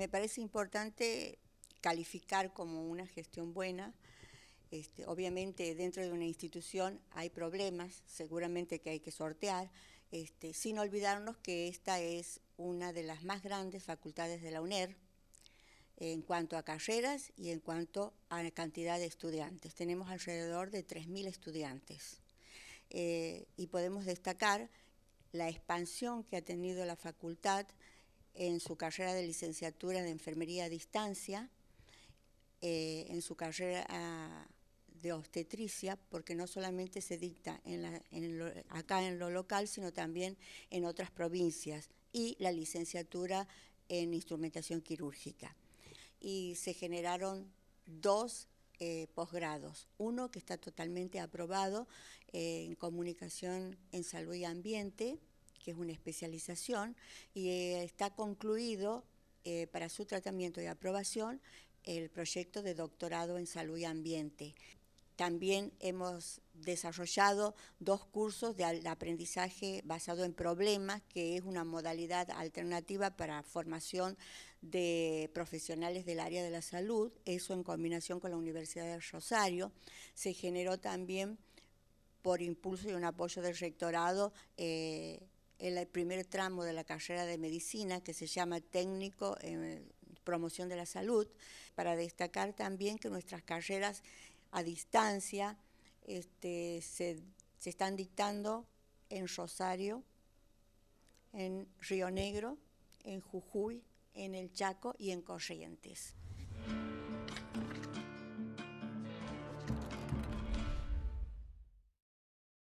me parece importante calificar como una gestión buena. Este, obviamente dentro de una institución hay problemas, seguramente que hay que sortear, este, sin olvidarnos que esta es una de las más grandes facultades de la UNER en cuanto a carreras y en cuanto a cantidad de estudiantes. Tenemos alrededor de 3.000 estudiantes eh, y podemos destacar la expansión que ha tenido la facultad en su carrera de licenciatura de enfermería a distancia, eh, en su carrera de obstetricia, porque no solamente se dicta acá en lo local, sino también en otras provincias, y la licenciatura en instrumentación quirúrgica. Y se generaron dos eh, posgrados, uno que está totalmente aprobado eh, en comunicación en salud y ambiente, que es una especialización, y eh, está concluido eh, para su tratamiento y aprobación el proyecto de doctorado en salud y ambiente. También hemos desarrollado dos cursos de aprendizaje basado en problemas, que es una modalidad alternativa para formación de profesionales del área de la salud, eso en combinación con la Universidad de Rosario. Se generó también por impulso y un apoyo del rectorado eh, el primer tramo de la carrera de medicina que se llama técnico en promoción de la salud, para destacar también que nuestras carreras a distancia este, se, se están dictando en Rosario, en Río Negro, en Jujuy, en el Chaco y en Corrientes.